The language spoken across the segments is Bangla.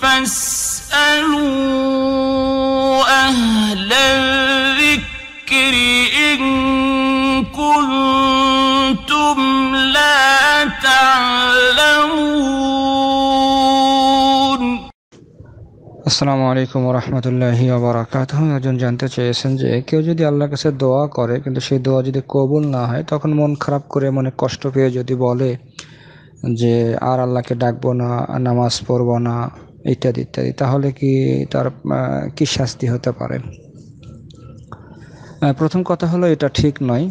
فاسألوا أهل الذكر إن كنتم لا تعلمون আসসালামু আলাইকুম রহমতুল্লাহি আবরাকাত একজন জানতে চেয়েছেন যে কেউ যদি আল্লাহর কাছে দোয়া করে কিন্তু সেই দোয়া যদি কবুল না হয় তখন মন খারাপ করে মনে কষ্ট পেয়ে যদি বলে যে আর আল্লাহকে ডাকবো না নামাজ পড়বো না ইত্যাদি ইত্যাদি তাহলে কি তার কি শাস্তি হতে পারে প্রথম কথা হলো এটা ঠিক নয়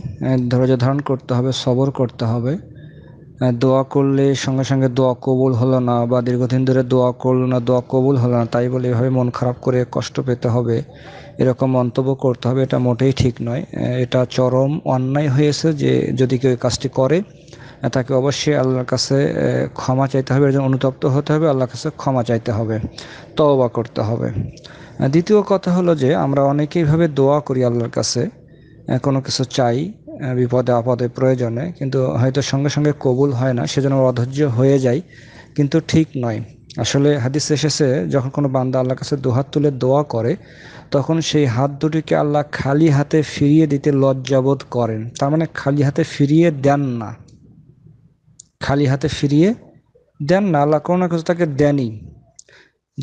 ধৈর্য ধারণ করতে হবে সবর করতে হবে দোয়া করলে সঙ্গে সঙ্গে দোয়া কবুল হলো না বা দীর্ঘদিন ধরে দোয়া করলো না দোয়া কবুল হলো না তাই বলে এভাবে মন খারাপ করে কষ্ট পেতে হবে এরকম মন্তব্য করতে হবে এটা মোটেই ঠিক নয় এটা চরম অন্যায় হয়েছে যে যদি কেউ কাজটি করে তাকে অবশ্যই আল্লাহর কাছে ক্ষমা চাইতে হবে একজন অনুতপ্ত হতে হবে আল্লাহর কাছে ক্ষমা চাইতে হবে তওবা করতে হবে দ্বিতীয় কথা হলো যে আমরা অনেকেইভাবে দোয়া করি আল্লাহর কাছে কোনো কিছু চাই বিপদে আপদে প্রয়োজনে কিন্তু হয়তো সঙ্গে সঙ্গে কবুল হয় না সেজন্য অধৈর্য হয়ে যায় কিন্তু ঠিক নয় আসলে হাদিস এসেছে যখন কোনো বান্দা আল্লাহর কাছে দুহাত তুলে দোয়া করে তখন সেই হাত দুটিকে আল্লাহ খালি হাতে ফিরিয়ে দিতে লজ্জাবোধ করেন তার মানে খালি হাতে ফিরিয়ে দেন না খালি হাতে ফিরিয়ে দেন না আল্লাহ কোনো না কিছু তাকে দেনই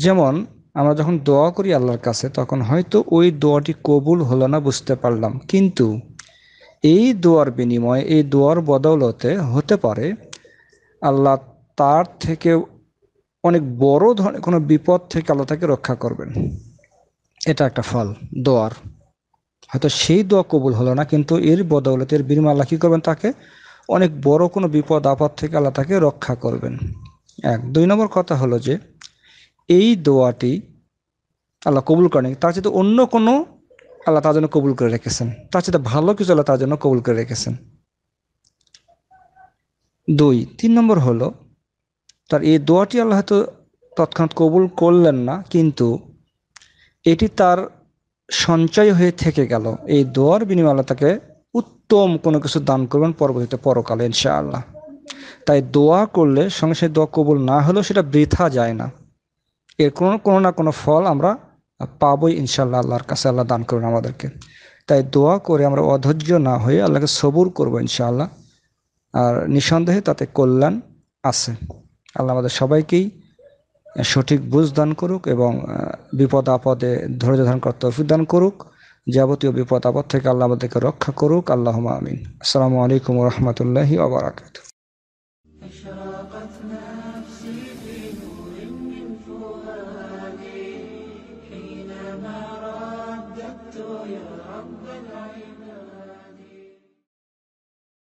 যেমন আমরা যখন দোয়া করি আল্লাহর কাছে তখন হয়তো ওই দোয়াটি কবুল হলো না বুঝতে পারলাম কিন্তু এই দোয়ার বিনিময়ে এই দোয়ার বদৌলতে হতে পারে আল্লাহ তার থেকে অনেক বড় ধরনের কোনো বিপদ থেকে আল্লাহ তাকে রক্ষা করবেন এটা একটা ফল দোয়ার হয়তো সেই দোয়া কবুল হলো না কিন্তু এর বদৌলতের বিনিময় আল্লাহ কী করবেন তাকে অনেক বড় কোনো বিপদ আপদ থেকে আল্লাহ তাকে রক্ষা করবেন এক দুই নম্বর কথা হলো যে এই দোয়াটি আল্লাহ কবুল করেন তার সাথে অন্য কোনো আল্লাহ তার জন্য কবুল করে রেখেছেন তার সাথে ভালো কিছু আল্লাহ তার জন্য কবুল করে রেখেছেন দুই তিন নম্বর হলো তার এই দোয়াটি আল্লাহ হয়তো তৎক্ষণাৎ কবুল করলেন না কিন্তু এটি তার সঞ্চয় হয়ে থেকে গেল এই দোয়ার বিনিময় আল্লাহ তাকে উত্তম কোনো কিছু দান করবেন পরবর্তীতে পরকালে ইনশাআল্লাহ তাই দোয়া করলে সঙ্গে সঙ্গে দোয়া কবুল না হলেও সেটা বৃথা যায় না এর কোনো কোনো না কোনো ফল আমরা পাবই ইনশাল্লাহ আল্লাহর কাছে আল্লাহ দান করবেন আমাদেরকে তাই দোয়া করে আমরা অধৈর্য না হয়ে আল্লাহকে সবুর করবো ইনশাআল্লাহ আর নিঃসন্দেহে তাতে কল্যাণ আছে আল্লাহ আমাদের সবাইকেই সঠিক বুঝ দান করুক এবং বিপদ আপদে ধৈর্য ধারণ করার তৌফিক দান করুক যাবতীয় বিপদ আপদ থেকে আল্লাহ আমাদেরকে রক্ষা করুক আল্লাহ আমিন আসসালামু আলাইকুম রহমতুল্লাহি আবরাকাত يا رب